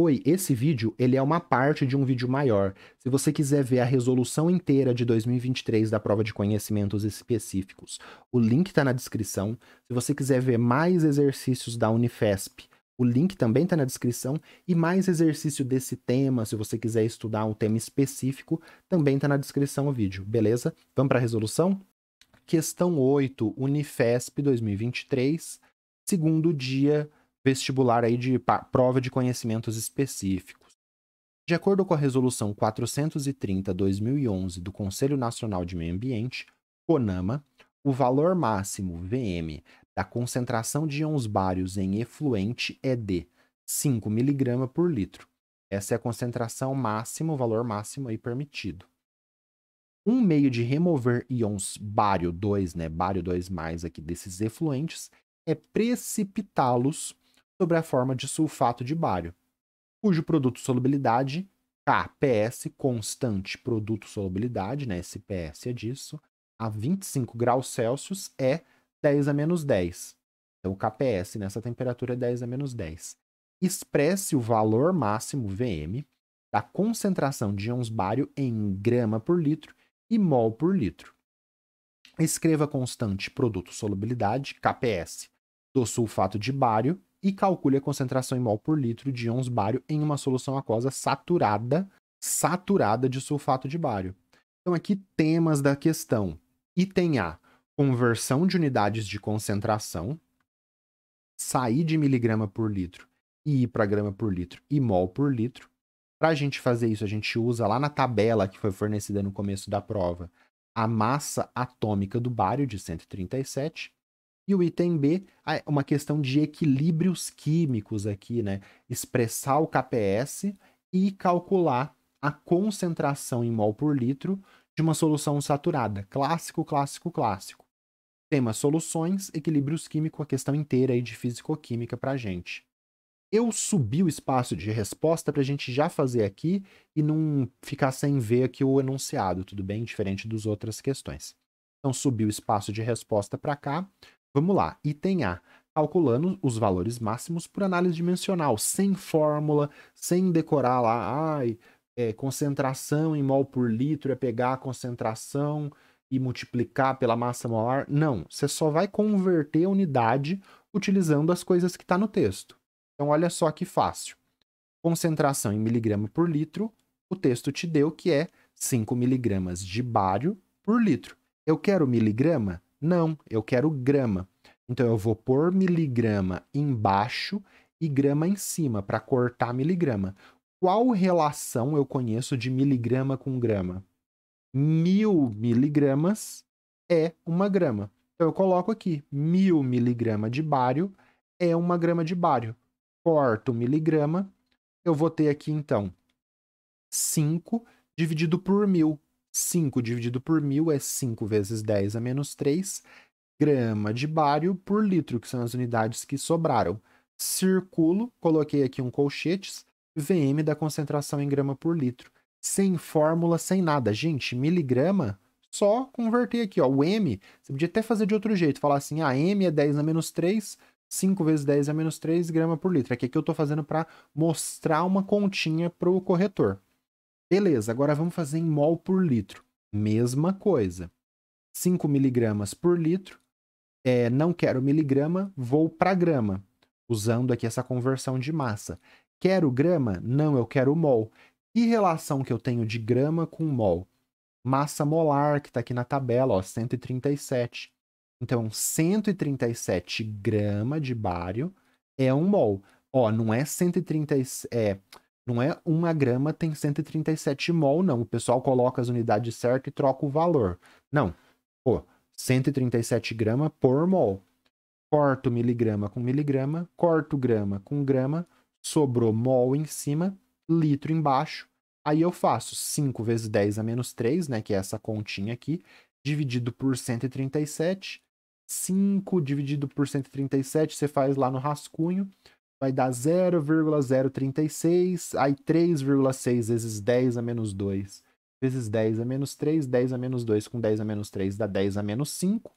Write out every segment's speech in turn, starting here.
Oi, esse vídeo ele é uma parte de um vídeo maior. Se você quiser ver a resolução inteira de 2023 da prova de conhecimentos específicos, o link está na descrição. Se você quiser ver mais exercícios da Unifesp, o link também está na descrição. E mais exercício desse tema, se você quiser estudar um tema específico, também está na descrição o vídeo, beleza? Vamos para a resolução? Questão 8, Unifesp 2023, segundo dia vestibular aí de prova de conhecimentos específicos. De acordo com a resolução 430/2011 do Conselho Nacional de Meio Ambiente, CONAMA, o valor máximo VM da concentração de íons bários em efluente é de 5 mg por litro. Essa é a concentração máxima, o valor máximo aí permitido. Um meio de remover íons bário 2, né, bário 2 mais aqui desses efluentes é precipitá-los sobre a forma de sulfato de bário, cujo produto solubilidade, KPS, constante produto solubilidade, né, SPS é disso, a 25 graus Celsius é 10 a menos 10. Então, o KPS nessa temperatura é 10 a menos 10. Expresse o valor máximo, VM, da concentração de íons bário em grama por litro e mol por litro. Escreva constante produto solubilidade, KPS, do sulfato de bário e calcule a concentração em mol por litro de íons bário em uma solução aquosa saturada, saturada de sulfato de bário. Então aqui temas da questão. Item A, conversão de unidades de concentração, sair de miligrama por litro e ir para grama por litro e mol por litro. Para a gente fazer isso, a gente usa lá na tabela que foi fornecida no começo da prova a massa atômica do bário de 137 e o item B, uma questão de equilíbrios químicos aqui, né? Expressar o KPS e calcular a concentração em mol por litro de uma solução saturada. Clássico, clássico, clássico. Tema soluções, equilíbrios químicos, a questão inteira aí de físico-química a gente. Eu subi o espaço de resposta para a gente já fazer aqui e não ficar sem ver aqui o enunciado, tudo bem? Diferente das outras questões. Então, subi o espaço de resposta para cá. Vamos lá, item A. Calculando os valores máximos por análise dimensional, sem fórmula, sem decorar lá, ai, é, concentração em mol por litro é pegar a concentração e multiplicar pela massa molar. Não, você só vai converter a unidade utilizando as coisas que está no texto. Então, olha só que fácil. Concentração em miligrama por litro, o texto te deu que é 5 miligramas de bário por litro. Eu quero miligrama? Não, eu quero grama. Então eu vou pôr miligrama embaixo e grama em cima para cortar miligrama. Qual relação eu conheço de miligrama com grama? Mil miligramas é uma grama. Então eu coloco aqui mil miligrama de bário é uma grama de bário. Corto miligrama, eu vou ter aqui então 5 dividido por mil. 5 dividido por 1.000 é 5 vezes 10 a menos 3 grama de bário por litro, que são as unidades que sobraram. Circulo, coloquei aqui um colchetes, VM da concentração em grama por litro. Sem fórmula, sem nada. Gente, miligrama, só converter aqui, ó. O M, você podia até fazer de outro jeito, falar assim, ah, M é 10 a menos 3, 5 vezes 10 a menos 3 grama por litro. Aqui é que eu estou fazendo para mostrar uma continha para o corretor. Beleza, agora vamos fazer em mol por litro. Mesma coisa. 5 miligramas por litro. É, não quero miligrama, vou para grama, usando aqui essa conversão de massa. Quero grama? Não, eu quero mol. Que relação que eu tenho de grama com mol? Massa molar, que está aqui na tabela, ó, 137. Então, 137 grama de bário é um mol. Ó, não é 137, é não é uma grama tem 137 mol, não. O pessoal coloca as unidades certas e troca o valor. Não. Pô, 137 grama por mol. Corto miligrama com miligrama, corto grama com grama, sobrou mol em cima, litro embaixo. Aí eu faço 5 vezes 10 a menos 3, né, que é essa continha aqui, dividido por 137. 5 dividido por 137, você faz lá no rascunho vai dar 0,036, aí 3,6 vezes 10 a menos 2, vezes 10 a menos 3, 10 a menos 2 com 10 a menos 3 dá 10 a menos 5,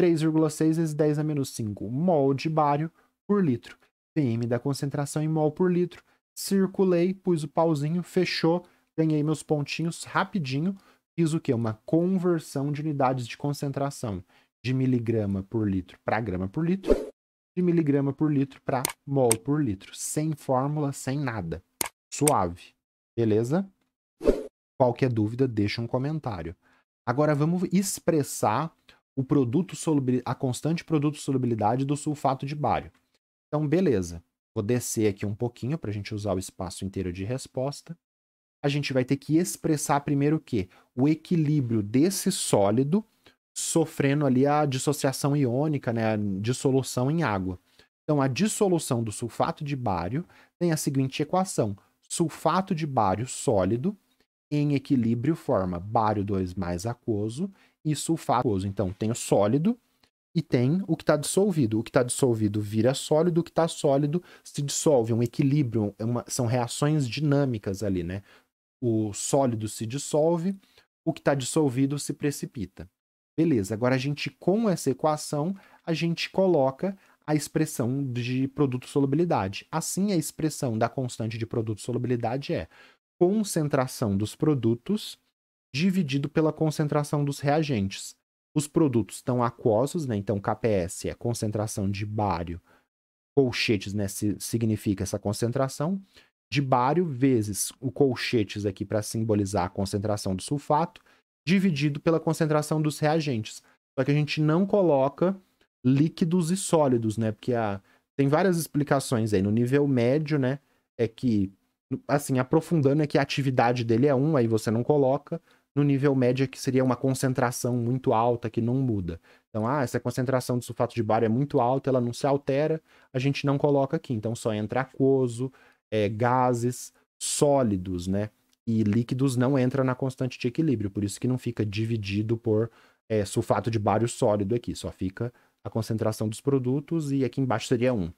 3,6 vezes 10 a menos 5 mol de bário por litro. PM da concentração em mol por litro. Circulei, pus o pauzinho, fechou, ganhei meus pontinhos rapidinho. Fiz o quê? Uma conversão de unidades de concentração de miligrama por litro para grama por litro de miligrama por litro para mol por litro, sem fórmula, sem nada. Suave, beleza? Qualquer é dúvida, deixa um comentário. Agora vamos expressar o produto solubil... a constante produto solubilidade do sulfato de bário. Então, beleza. Vou descer aqui um pouquinho para a gente usar o espaço inteiro de resposta. A gente vai ter que expressar primeiro o quê? O equilíbrio desse sólido sofrendo ali a dissociação iônica, né, a dissolução em água. Então, a dissolução do sulfato de bário tem a seguinte equação: sulfato de bário sólido em equilíbrio forma bário 2 mais aquoso e sulfato aquoso. Então, tem o sólido e tem o que está dissolvido. O que está dissolvido vira sólido, o que está sólido se dissolve, um equilíbrio, uma, são reações dinâmicas ali, né? O sólido se dissolve, o que está dissolvido se precipita. Beleza, agora a gente, com essa equação, a gente coloca a expressão de produto solubilidade. Assim, a expressão da constante de produto solubilidade é concentração dos produtos dividido pela concentração dos reagentes. Os produtos estão aquosos, né? então KPS é concentração de bário, colchetes né? significa essa concentração, de bário vezes o colchetes aqui para simbolizar a concentração do sulfato, dividido pela concentração dos reagentes. Só que a gente não coloca líquidos e sólidos, né? Porque a... tem várias explicações aí. No nível médio, né? É que, assim, aprofundando, é que a atividade dele é 1, aí você não coloca. No nível médio, é que seria uma concentração muito alta que não muda. Então, ah, essa concentração de sulfato de bário é muito alta, ela não se altera, a gente não coloca aqui. Então, só entra aquoso, é, gases, sólidos, né? e líquidos não entra na constante de equilíbrio, por isso que não fica dividido por é, sulfato de bário sólido aqui, só fica a concentração dos produtos e aqui embaixo seria 1.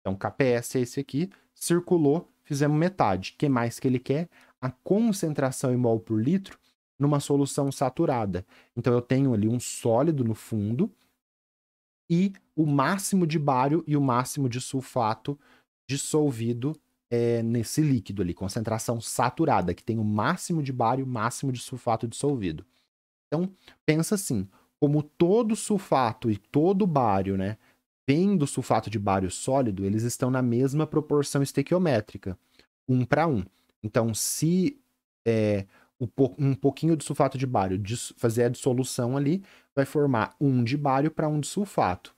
Então, KPS é esse aqui, circulou, fizemos metade. O que mais que ele quer? A concentração em mol por litro numa solução saturada. Então, eu tenho ali um sólido no fundo e o máximo de bário e o máximo de sulfato dissolvido é, nesse líquido ali, concentração saturada, que tem o máximo de bário, o máximo de sulfato dissolvido. Então, pensa assim, como todo sulfato e todo bário, né, vem do sulfato de bário sólido, eles estão na mesma proporção estequiométrica, um para um. Então, se é, um pouquinho de sulfato de bário fazer a dissolução ali, vai formar um de bário para um de sulfato.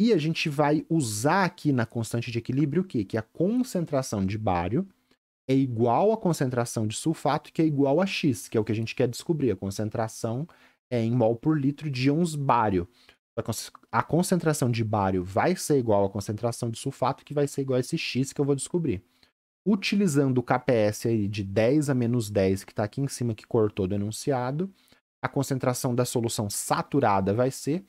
E a gente vai usar aqui na constante de equilíbrio o quê? Que a concentração de bário é igual à concentração de sulfato, que é igual a X, que é o que a gente quer descobrir. A concentração é em mol por litro de íons bário. A concentração de bário vai ser igual à concentração de sulfato, que vai ser igual a esse X que eu vou descobrir. Utilizando o KPS aí de 10 a menos 10, que está aqui em cima, que cortou do enunciado, a concentração da solução saturada vai ser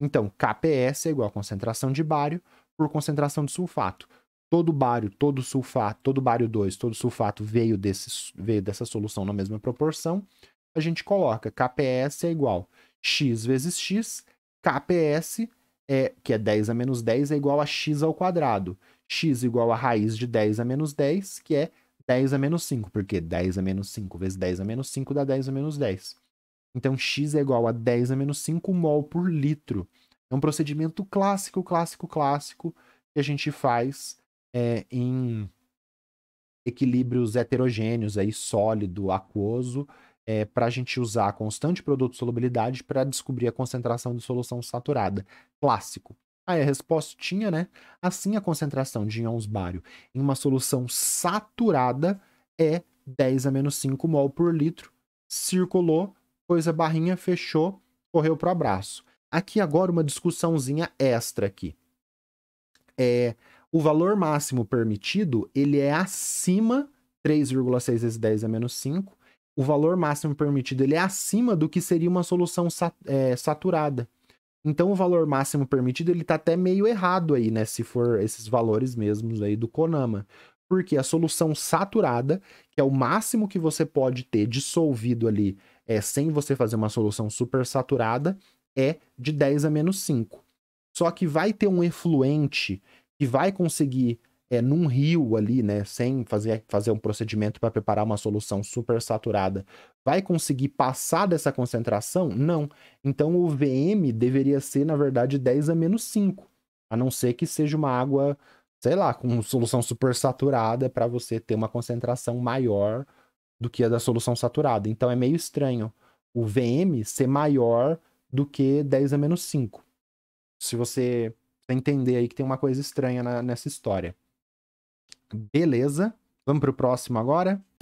então, KPS é igual a concentração de bário por concentração de sulfato. Todo bário, todo sulfato, todo bário 2, todo sulfato veio, desse, veio dessa solução na mesma proporção. A gente coloca KPS é igual x vezes x, KPS, é, que é 10 a menos 10, é igual a x ao quadrado. x igual a raiz de 10 a menos 10, que é 10 a menos 5, porque 10 a menos 5 vezes 10 a menos 5 dá 10 a menos 10. Então, X é igual a 10 a menos 5 mol por litro. É um procedimento clássico, clássico, clássico que a gente faz é, em equilíbrios heterogêneos, aí, sólido, aquoso, é, para a gente usar a constante produto solubilidade para descobrir a concentração de solução saturada. Clássico. Aí a resposta tinha, né? Assim, a concentração de íons bário em uma solução saturada é 10 a menos 5 mol por litro. Circulou, coisa barrinha, fechou, correu pro abraço. Aqui agora uma discussãozinha extra aqui. É, o valor máximo permitido, ele é acima 3,6 vezes 10 a é menos 5. O valor máximo permitido, ele é acima do que seria uma solução sat é, saturada. Então o valor máximo permitido, ele está até meio errado aí, né? Se for esses valores mesmos aí do Konama porque a solução saturada, que é o máximo que você pode ter dissolvido ali é, sem você fazer uma solução super saturada, é de 10 a menos 5. Só que vai ter um efluente que vai conseguir, é, num rio ali, né, sem fazer, fazer um procedimento para preparar uma solução super saturada, vai conseguir passar dessa concentração? Não. Então o VM deveria ser, na verdade, 10 a menos 5. A não ser que seja uma água, sei lá, com solução super saturada para você ter uma concentração maior do que a da solução saturada. Então é meio estranho o VM ser maior do que 10 a menos 5. Se você entender aí que tem uma coisa estranha na, nessa história. Beleza. Vamos para o próximo agora?